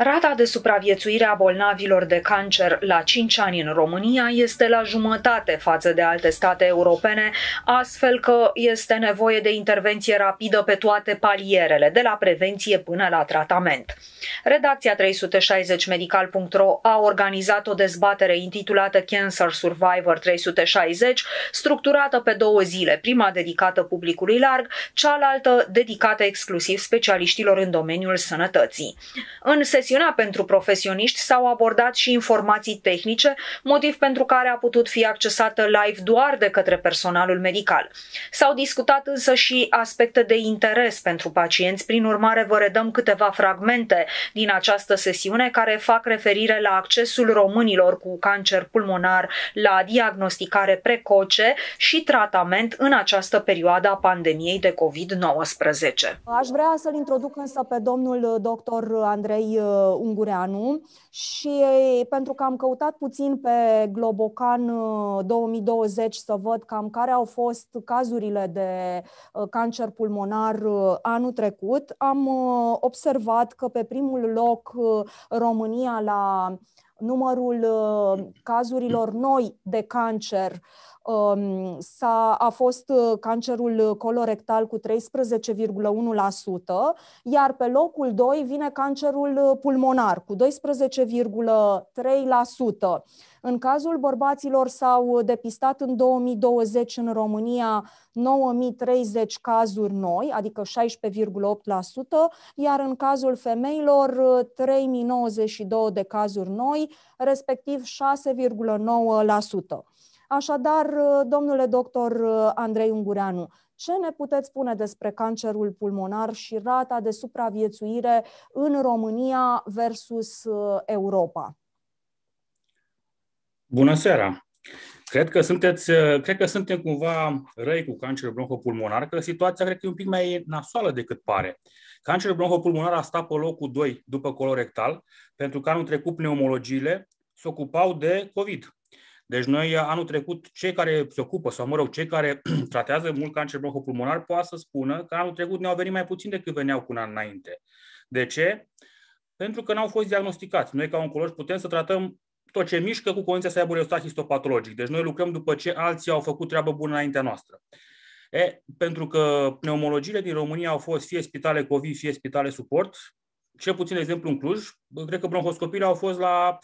Rata de supraviețuire a bolnavilor de cancer la 5 ani în România este la jumătate față de alte state europene, astfel că este nevoie de intervenție rapidă pe toate palierele, de la prevenție până la tratament. Redacția 360medical.ro a organizat o dezbatere intitulată Cancer Survivor 360, structurată pe două zile, prima dedicată publicului larg, cealaltă dedicată exclusiv specialiștilor în domeniul sănătății. În sesiunea presiunea pentru profesioniști s-au abordat și informații tehnice, motiv pentru care a putut fi accesată live doar de către personalul medical. S-au discutat însă și aspecte de interes pentru pacienți, prin urmare vă redăm câteva fragmente din această sesiune care fac referire la accesul românilor cu cancer pulmonar la diagnosticare precoce și tratament în această perioadă a pandemiei de COVID-19. Aș vrea să-l introduc însă pe domnul doctor Andrei uh, Ungureanu și pentru că am căutat puțin pe Globocan 2020 uh, să văd cam care au fost cazurile de uh, cancer pulmonar uh, anul trecut, am observat că pe primul loc România la numărul cazurilor noi de cancer S-a, a fost uh, cancerul uh, colorectal cu 13,1%, iar pe locul 2 vine cancerul uh, pulmonar cu 12,3%. În cazul bărbaților s-au depistat în 2020 în România 9030 cazuri noi, adică 16,8%, iar în cazul femeilor 3092 de cazuri noi, respectiv 6,9%. Așadar, uh, domnule doctor uh, Andrei Ungureanu, ce ne puteți spune despre cancerul pulmonar și rata de supraviețuire în România versus uh, Europa? Bună seara! Cred că, sunteți, cred că suntem cumva răi cu cancerul bronhopulmonar, că situația cred că e un pic mai nasoală decât pare. Cancerul bronhopulmonar a stat pe locul 2 după colorectal, pentru că anul trecut pneumologiile se ocupau de COVID. Deci noi uh, anul trecut, cei care se ocupă, sau mă rog, cei care tratează mult cancer bronhopulmonar, poate să spună că anul trecut ne-au venit mai puțin decât veneau cu un an înainte. De ce? Pentru că n-au fost diagnosticați. Noi, ca oncologi, putem să tratăm tot ce mișcă cu condiția să aibă un rezultat histopatologic. Deci noi lucrăm după ce alții au făcut treabă bună înaintea noastră. E, pentru că pneumologiile din România au fost fie spitale COVID, fie spitale suport, cel puțin, de exemplu, în Cluj, cred că bronhoscopiile au fost la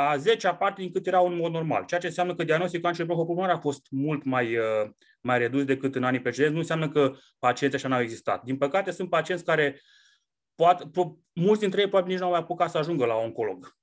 a 10-a parte din cât era un mod normal, ceea ce înseamnă că diagnosticul cancer bronhopulmonar a fost mult mai, uh, mai redus decât în anii precedenți. Nu înseamnă că pacienții așa n-au existat. Din păcate, sunt pacienți care, poate, mulți dintre ei probabil nici nu au mai apucat să ajungă la oncolog.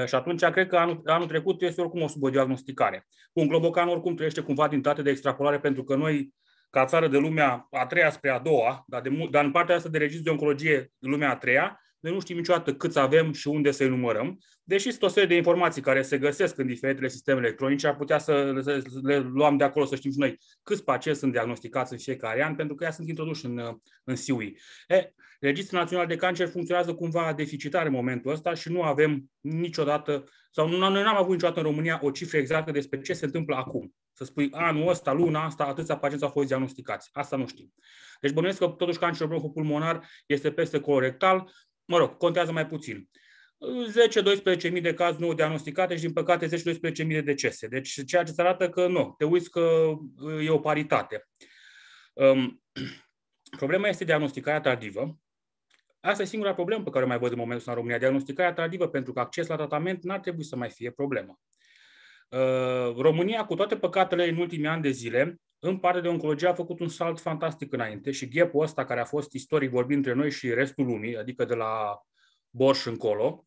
Uh, și atunci, cred că anul, anul trecut este oricum o subdiagnosticare. Un globocan oricum trăiește cumva din date de extrapolare, pentru că noi, ca țară de lumea a treia spre a doua, dar, de, dar în partea asta de registru de oncologie, lumea a treia, noi nu știm niciodată câți avem și unde să-i numărăm, deși sunt o serie de informații care se găsesc în diferitele sisteme electronice, ar putea să le luăm de acolo să știm și noi câți pacienți sunt diagnosticați în fiecare an, pentru că ea sunt introduși în, în SIUI. E, Registrul Național de Cancer funcționează cumva deficitar în momentul ăsta și nu avem niciodată, sau nu, noi n-am avut niciodată în România o cifră exactă despre ce se întâmplă acum. Să spui anul ăsta, luna asta, atâția pacienți au fost diagnosticați. Asta nu știm. Deci bănuiesc că totuși cancerul bronhopulmonar este peste colorectal, mă rog, contează mai puțin. 10-12.000 de cazuri nou diagnosticate și, din păcate, 10-12.000 de decese. Deci, ceea ce se arată că nu, te uiți că e o paritate. Um, problema este diagnosticarea tardivă. Asta e singura problemă pe care o mai văd în momentul ăsta în România. Diagnosticarea tardivă, pentru că acces la tratament n-ar trebui să mai fie problemă. Uh, România, cu toate păcatele în ultimii ani de zile, în partea de oncologie a făcut un salt fantastic înainte și gap ăsta care a fost istoric vorbind între noi și restul lumii, adică de la Borș încolo,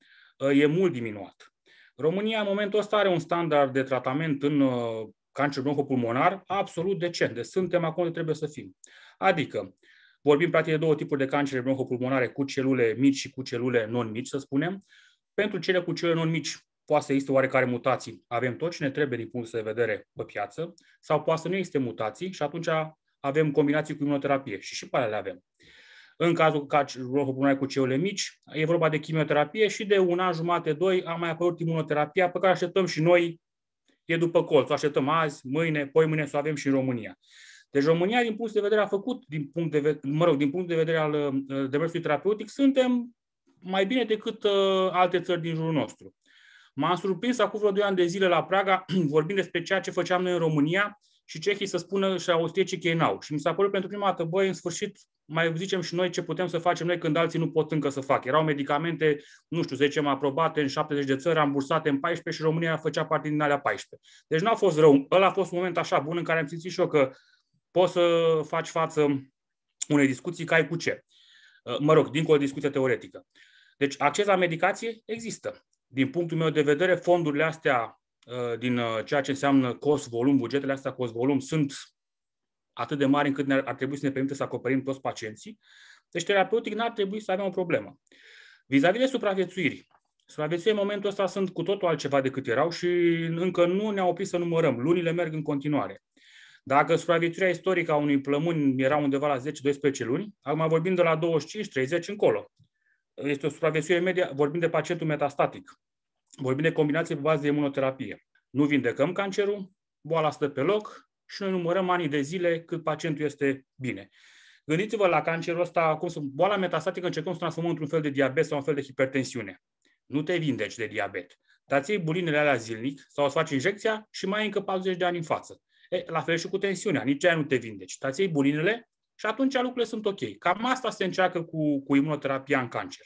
e mult diminuat. România în momentul ăsta are un standard de tratament în uh, cancer broncopulmonar absolut decent. Deci suntem acolo unde trebuie să fim. Adică, vorbim practic de două tipuri de cancere broncopulmonare cu celule mici și cu celule non-mici, să spunem. Pentru cele cu celule non-mici, poate să existe oarecare mutații. Avem tot ce ne trebuie din punct de vedere pe piață sau poate să nu existe mutații și atunci avem combinații cu imunoterapie și și pe alea le avem. În cazul ca cu ceule mici, e vorba de chimioterapie și de un an jumate, doi, a mai apărut imunoterapia pe care așteptăm și noi, e după colț, o așteptăm azi, mâine, poi mâine să o avem și în România. Deci România, din punct de vedere, a făcut, din punct de vedere, mă rog, din punct de vedere al uh, demersului terapeutic, suntem mai bine decât uh, alte țări din jurul nostru. M-am surprins acum vreo 2 ani de zile la Praga, vorbind despre ceea ce făceam noi în România și cehii să spună și austriecii ce n-au. Și mi s-a părut pentru prima dată, băi, în sfârșit, mai zicem și noi ce putem să facem noi când alții nu pot încă să facă. Erau medicamente, nu știu, să zicem, aprobate în 70 de țări, ambursate în 14 și România făcea parte din alea 14. Deci n-a fost rău. Ăla a fost un moment așa bun în care am simțit și eu că poți să faci față unei discuții ca ai cu ce. Mă rog, dincolo de discuție teoretică. Deci acces la medicație există din punctul meu de vedere, fondurile astea uh, din uh, ceea ce înseamnă cost-volum, bugetele astea cost-volum, sunt atât de mari încât ar trebui să ne permită să acoperim toți pacienții. Deci, terapeutic, n-ar trebui să avem o problemă. Vis-a-vis de supraviețuiri, supraviețuirii în momentul ăsta sunt cu totul altceva decât erau și încă nu ne-au oprit să numărăm. Lunile merg în continuare. Dacă supraviețuirea istorică a unui plămân era undeva la 10-12 luni, acum vorbim de la 25-30 încolo este o supraviețuire medie. vorbim de pacientul metastatic, vorbim de combinație pe bază de imunoterapie. Nu vindecăm cancerul, boala stă pe loc și noi numărăm ani de zile cât pacientul este bine. Gândiți-vă la cancerul ăsta, cum sunt, boala metastatică încercăm să transformăm într-un fel de diabet sau un fel de hipertensiune. Nu te vindeci de diabet. Dar ții bulinele alea zilnic sau îți faci injecția și mai ai încă 40 de ani în față. E, la fel și cu tensiunea, nici aia nu te vindeci. Dar ții bulinele și atunci lucrurile sunt ok. Cam asta se încearcă cu, cu imunoterapia în cancer.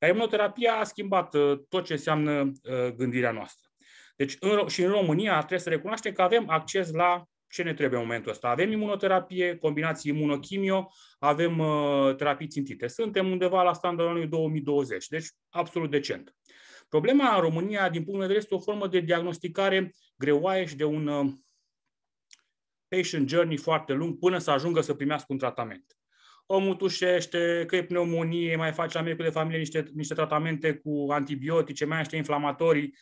Iar imunoterapia a schimbat uh, tot ce înseamnă uh, gândirea noastră. Deci în, și în România trebuie să recunoaștem că avem acces la ce ne trebuie în momentul ăsta. Avem imunoterapie, combinații imunochimio, avem uh, terapii țintite. Suntem undeva la standardul anului 2020, deci absolut decent. Problema în România, din punct de vedere, este o formă de diagnosticare greoaie și de un uh, patient journey foarte lung până să ajungă să primească un tratament. Omul tușește, că e pneumonie, mai face la medicul de familie niște, niște tratamente cu antibiotice, mai niște inflamatorii.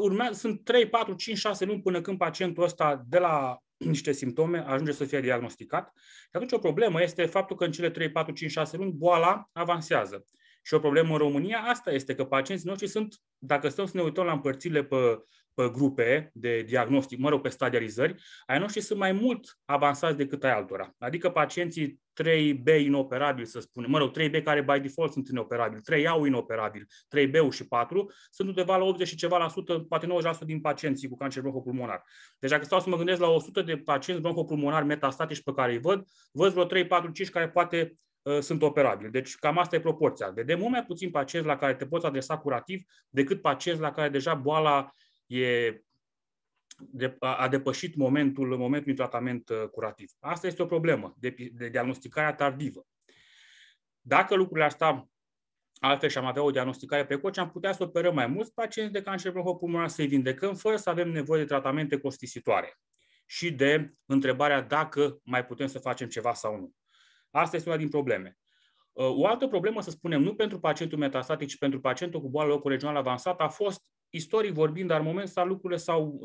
Urmează, sunt 3, 4, 5, 6 luni până când pacientul ăsta de la niște simptome, ajunge să fie diagnosticat. Și atunci o problemă este faptul că în cele 3, 4, 5, 6 luni boala avansează. Și o problemă în România asta este că pacienții noștri sunt, dacă stăm să ne uităm la împărțirile pe grupe de diagnostic, mă rog, pe stadializări, ai noștri sunt mai mult avansați decât ai altora. Adică pacienții 3B inoperabili, să spunem, mă rog, 3B care by default sunt inoperabili, 3A-ul inoperabil, 3B-ul și 4, sunt undeva la 80 și ceva la sută, poate 90% din pacienții cu cancer broncopulmonar. Deci dacă stau să mă gândesc la 100 de pacienți broncopulmonar metastatici pe care îi văd, văd vreo 3, 4, 5 care poate uh, sunt operabili. Deci cam asta e proporția. Vedem mult mai puțin pacienți la care te poți adresa curativ decât pacienți la care deja boala e, de, a depășit momentul, momentul de tratament uh, curativ. Asta este o problemă de, de diagnosticare tardivă. Dacă lucrurile astea altfel și am avea o diagnosticare precoce, am putea să operăm mai mulți pacienți de cancer bronhopulmonar, să-i vindecăm fără să avem nevoie de tratamente costisitoare și de întrebarea dacă mai putem să facem ceva sau nu. Asta este una din probleme. Uh, o altă problemă, să spunem, nu pentru pacientul metastatic, ci pentru pacientul cu boală regional avansată, a fost istoric vorbind, dar în moment sau lucrurile sau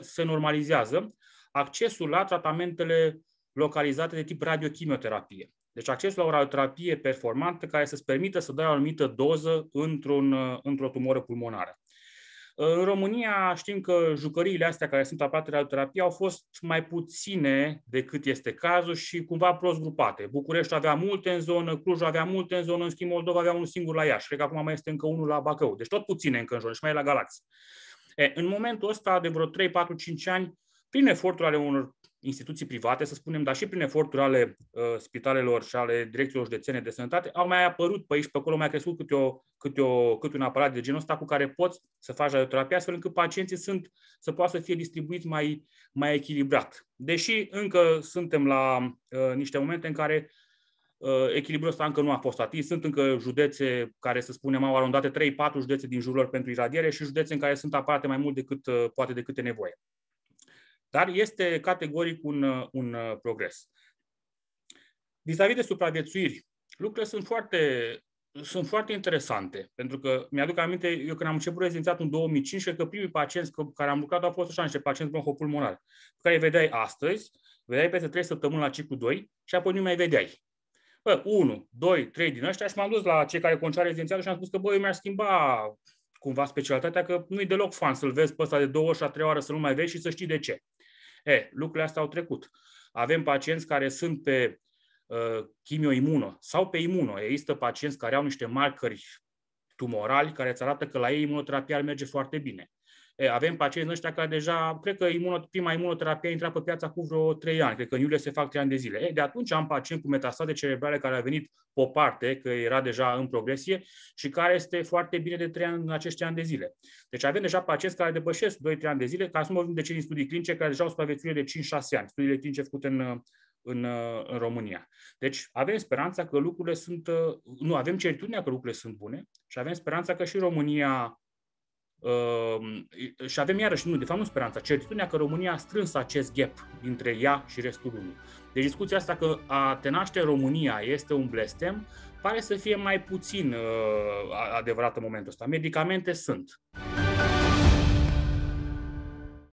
se normalizează, accesul la tratamentele localizate de tip radiochimioterapie. Deci accesul la o radioterapie performantă care să-ți permită să dai o anumită doză într-un, într-o tumoră pulmonară. În România știm că jucăriile astea care sunt de terapie au fost mai puține decât este cazul și cumva prost grupate. București avea multe în zonă, Cluj avea multe în zonă, în schimb Moldova avea unul singur la Iași. Cred că acum mai este încă unul la Bacău. Deci tot puține încă în zonă și mai e la Galați. E, în momentul ăsta, de vreo 3, 4, 5 ani, prin efortul ale unor instituții private, să spunem, dar și prin eforturi ale uh, spitalelor și ale direcțiilor județene de sănătate, au mai apărut pe aici, pe acolo, mai a crescut câte, o, câte, o, câte un aparat de genul ăsta cu care poți să faci radioterapie, astfel încât pacienții sunt, să poată să fie distribuiți mai, mai echilibrat. Deși încă suntem la uh, niște momente în care uh, echilibrul ăsta încă nu a fost atins. Sunt încă județe care, să spunem, au arondate 3-4 județe din jurul lor pentru iradiere și județe în care sunt aparate mai mult decât, uh, poate, decât e nevoie. Dar este categoric un, uh, un uh, progres. Vis-a-vis de supraviețuiri, lucrurile sunt foarte, sunt foarte interesante, pentru că mi-aduc aminte, eu când am început rezidențiatul în 2005, cred că primii pacienți cu care am lucrat au fost așa niște pacienți bronhopulmonar, pe care îi vedeai astăzi, vedeai peste 3 săptămâni la ciclu 2 și apoi nu mai vedeai. Bă, 1, 2, 3 din ăștia și m-am dus la cei care conceau rezidențiatul și am spus că, băi, mi-ar schimba cumva specialitatea, că nu-i deloc fan să-l vezi pe ăsta de două ori și a trei oară să nu mai vezi și să știi de ce. E, lucrurile astea au trecut. Avem pacienți care sunt pe uh, chimioimună sau pe imună. Există pacienți care au niște marcări tumorali care îți arată că la ei imunoterapia merge foarte bine. E, avem pacienți ăștia care deja, cred că imunot, prima imunoterapie a intrat pe piața cu vreo 3 ani, cred că în iulie se fac 3 ani de zile. E, de atunci am pacient cu metastaze cerebrale care a venit pe o parte, că era deja în progresie și care este foarte bine de 3 ani în acești ani de zile. Deci avem deja pacienți care depășesc 2-3 ani de zile, ca să nu vorbim de cei din studii clinice care deja au supraviețuire de 5-6 ani, studiile clinice făcute în, în, în România. Deci avem speranța că lucrurile sunt, nu, avem certitudinea că lucrurile sunt bune și avem speranța că și România Ehm, și avem iarăși, nu, de fapt nu speranța, certitudinea că România a strâns acest gap dintre ea și restul lumii. Deci discuția asta că a te naște România este un blestem, pare să fie mai puțin uh, adevărat în momentul ăsta. Medicamente sunt.